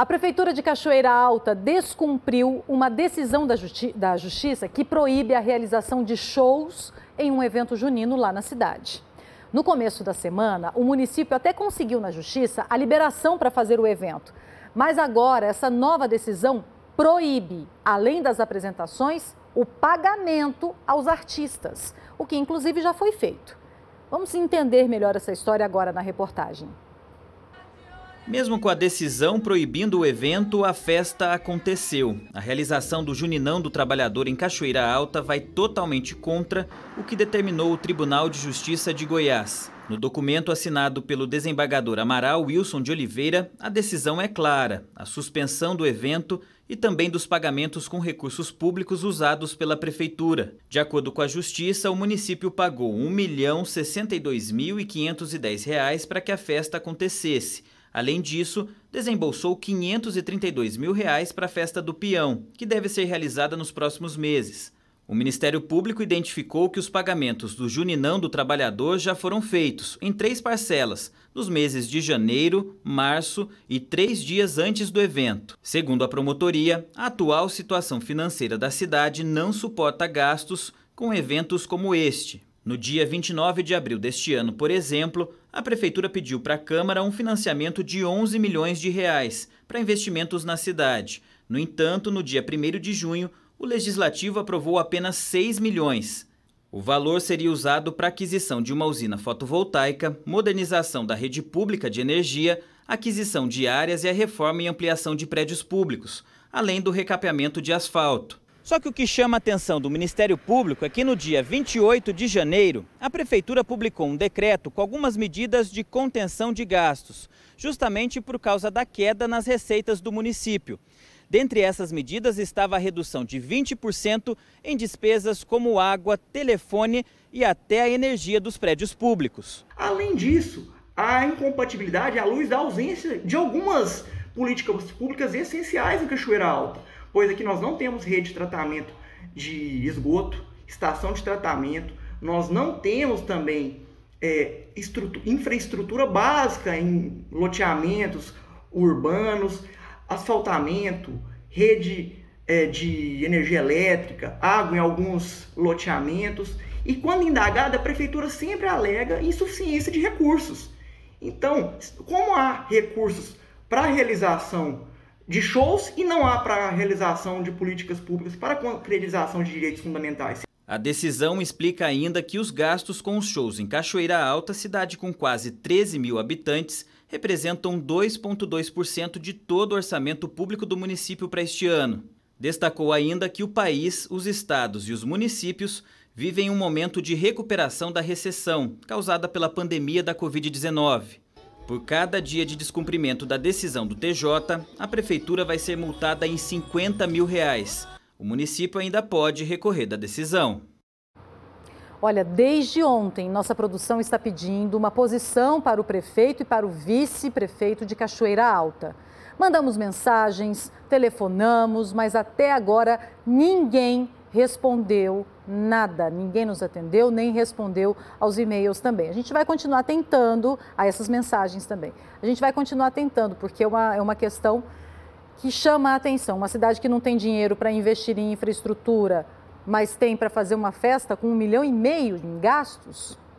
A Prefeitura de Cachoeira Alta descumpriu uma decisão da, justi da Justiça que proíbe a realização de shows em um evento junino lá na cidade. No começo da semana, o município até conseguiu na Justiça a liberação para fazer o evento. Mas agora, essa nova decisão proíbe, além das apresentações, o pagamento aos artistas, o que inclusive já foi feito. Vamos entender melhor essa história agora na reportagem. Mesmo com a decisão proibindo o evento, a festa aconteceu. A realização do Juninão do Trabalhador em Cachoeira Alta vai totalmente contra o que determinou o Tribunal de Justiça de Goiás. No documento assinado pelo desembargador Amaral Wilson de Oliveira, a decisão é clara: a suspensão do evento e também dos pagamentos com recursos públicos usados pela prefeitura. De acordo com a justiça, o município pagou R$ 1.062.510 para que a festa acontecesse Além disso, desembolsou R$ 532 mil reais para a festa do peão, que deve ser realizada nos próximos meses. O Ministério Público identificou que os pagamentos do Juninão do Trabalhador já foram feitos, em três parcelas, nos meses de janeiro, março e três dias antes do evento. Segundo a promotoria, a atual situação financeira da cidade não suporta gastos com eventos como este, no dia 29 de abril deste ano, por exemplo, a prefeitura pediu para a Câmara um financiamento de 11 milhões de reais para investimentos na cidade. No entanto, no dia 1 de junho, o legislativo aprovou apenas 6 milhões. O valor seria usado para aquisição de uma usina fotovoltaica, modernização da rede pública de energia, aquisição de áreas e a reforma e ampliação de prédios públicos, além do recapeamento de asfalto. Só que o que chama a atenção do Ministério Público é que no dia 28 de janeiro, a Prefeitura publicou um decreto com algumas medidas de contenção de gastos, justamente por causa da queda nas receitas do município. Dentre essas medidas estava a redução de 20% em despesas como água, telefone e até a energia dos prédios públicos. Além disso, a incompatibilidade à luz da ausência de algumas políticas públicas essenciais em Cachoeira Alta pois aqui nós não temos rede de tratamento de esgoto, estação de tratamento, nós não temos também é, infraestrutura básica em loteamentos urbanos, asfaltamento, rede é, de energia elétrica, água em alguns loteamentos. E quando indagada, a prefeitura sempre alega insuficiência de recursos. Então, como há recursos para a realização de shows e não há para a realização de políticas públicas para a concretização de direitos fundamentais. A decisão explica ainda que os gastos com os shows em Cachoeira Alta, cidade com quase 13 mil habitantes, representam 2,2% de todo o orçamento público do município para este ano. Destacou ainda que o país, os estados e os municípios vivem um momento de recuperação da recessão causada pela pandemia da Covid-19. Por cada dia de descumprimento da decisão do TJ, a prefeitura vai ser multada em 50 mil reais. O município ainda pode recorrer da decisão. Olha, desde ontem, nossa produção está pedindo uma posição para o prefeito e para o vice-prefeito de Cachoeira Alta. Mandamos mensagens, telefonamos, mas até agora ninguém respondeu nada, ninguém nos atendeu, nem respondeu aos e-mails também. A gente vai continuar tentando, a essas mensagens também. A gente vai continuar tentando, porque é uma, é uma questão que chama a atenção. Uma cidade que não tem dinheiro para investir em infraestrutura, mas tem para fazer uma festa com um milhão e meio em gastos,